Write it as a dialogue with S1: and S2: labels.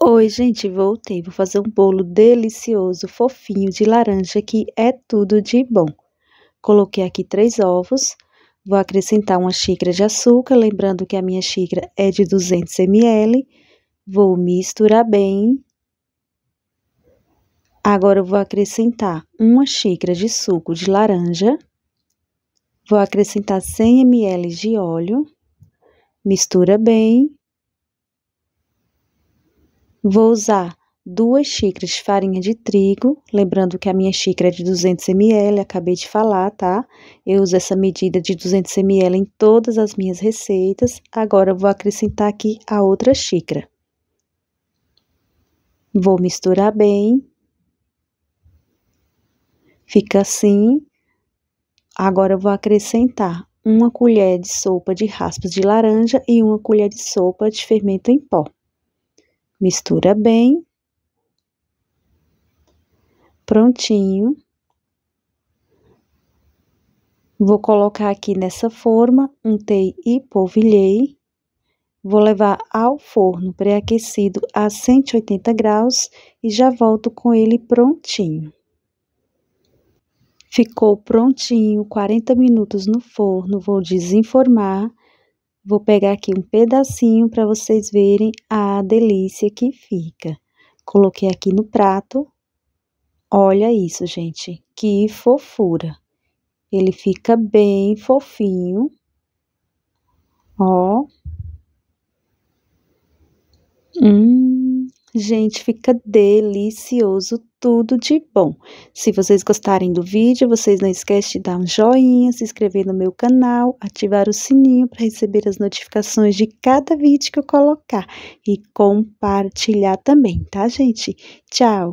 S1: Oi, gente, voltei. Vou fazer um bolo delicioso, fofinho, de laranja, que é tudo de bom. Coloquei aqui três ovos, vou acrescentar uma xícara de açúcar, lembrando que a minha xícara é de 200 ml. Vou misturar bem. Agora, vou acrescentar uma xícara de suco de laranja. Vou acrescentar 100 ml de óleo. Mistura bem. Vou usar duas xícaras de farinha de trigo, lembrando que a minha xícara é de 200 ml, acabei de falar, tá? Eu uso essa medida de 200 ml em todas as minhas receitas. Agora, eu vou acrescentar aqui a outra xícara. Vou misturar bem. Fica assim. Agora, eu vou acrescentar uma colher de sopa de raspas de laranja e uma colher de sopa de fermento em pó mistura bem. Prontinho. Vou colocar aqui nessa forma, untei e polvilhei. Vou levar ao forno pré-aquecido a 180 graus e já volto com ele prontinho. Ficou prontinho, 40 minutos no forno, vou desenformar Vou pegar aqui um pedacinho para vocês verem a delícia que fica. Coloquei aqui no prato. Olha isso, gente, que fofura. Ele fica bem fofinho. Ó. Hum. Gente, fica delicioso, tudo de bom. Se vocês gostarem do vídeo, vocês não esquecem de dar um joinha, se inscrever no meu canal, ativar o sininho para receber as notificações de cada vídeo que eu colocar e compartilhar também, tá, gente? Tchau!